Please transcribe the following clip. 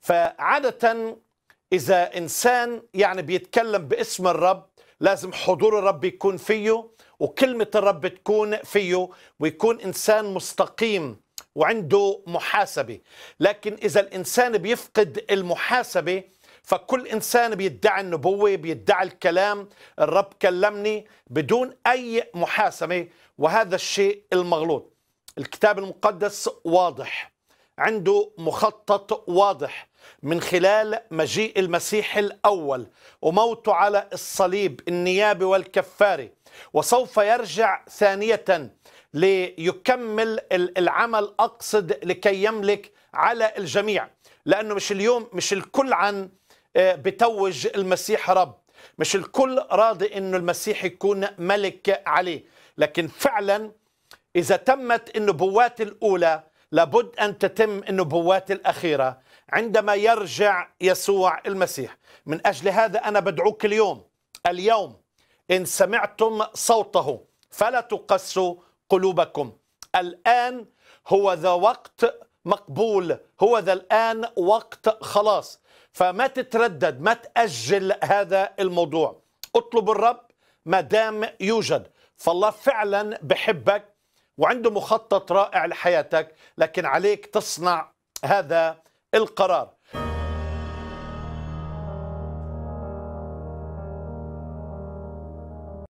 فعادة إذا إنسان يعني بيتكلم باسم الرب لازم حضور الرب يكون فيه وكلمة الرب تكون فيه ويكون إنسان مستقيم وعنده محاسبة لكن إذا الإنسان بيفقد المحاسبة فكل إنسان بيدعي النبوة بيدعي الكلام الرب كلمني بدون أي محاسبة وهذا الشيء المغلوط الكتاب المقدس واضح عنده مخطط واضح من خلال مجيء المسيح الاول وموته على الصليب النيابة والكفارة وسوف يرجع ثانيه ليكمل العمل اقصد لكي يملك على الجميع لانه مش اليوم مش الكل عن آه، بتوج المسيح رب مش الكل راضي انه المسيح يكون ملك عليه لكن فعلا اذا تمت النبوات الاولى لابد أن تتم النبوات الأخيرة عندما يرجع يسوع المسيح من أجل هذا أنا بدعوك اليوم اليوم إن سمعتم صوته فلا تقسوا قلوبكم الآن هو ذا وقت مقبول هو ذا الآن وقت خلاص فما تتردد ما تأجل هذا الموضوع اطلب الرب ما دام يوجد فالله فعلا بحبك وعنده مخطط رائع لحياتك لكن عليك تصنع هذا القرار